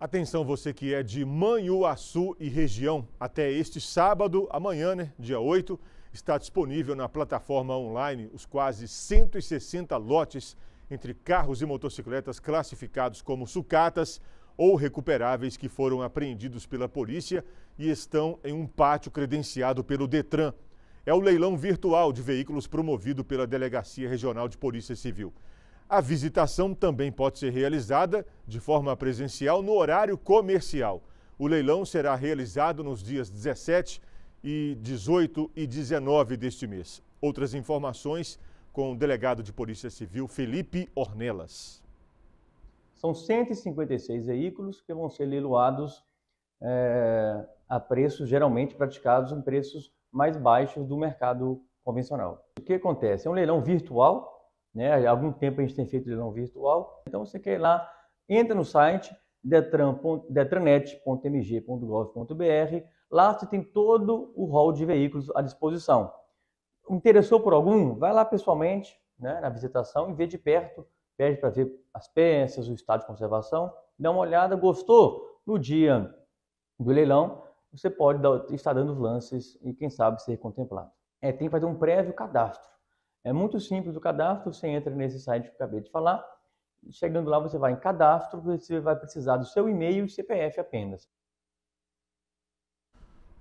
Atenção você que é de Manhuaçu e região, até este sábado, amanhã, né, dia 8, está disponível na plataforma online os quase 160 lotes entre carros e motocicletas classificados como sucatas ou recuperáveis que foram apreendidos pela polícia e estão em um pátio credenciado pelo Detran. É o leilão virtual de veículos promovido pela Delegacia Regional de Polícia Civil. A visitação também pode ser realizada de forma presencial no horário comercial. O leilão será realizado nos dias 17 e 18 e 19 deste mês. Outras informações com o delegado de Polícia Civil Felipe Ornelas. São 156 veículos que vão ser leiloados é, a preços geralmente praticados em preços mais baixos do mercado convencional. O que acontece? É um leilão virtual né? Há algum tempo a gente tem feito leilão virtual. Então você quer ir lá, entra no site detranet.mg.gov.br. Lá você tem todo o rol de veículos à disposição. Interessou por algum? Vai lá pessoalmente, né, na visitação, e vê de perto. Pede para ver as peças, o estado de conservação. Dá uma olhada. Gostou? No dia do leilão, você pode dar, estar dando lances e, quem sabe, ser contemplado. É, tem que fazer um prévio cadastro. É muito simples o cadastro, você entra nesse site que eu acabei de falar. Chegando lá, você vai em cadastro, você vai precisar do seu e-mail e CPF apenas.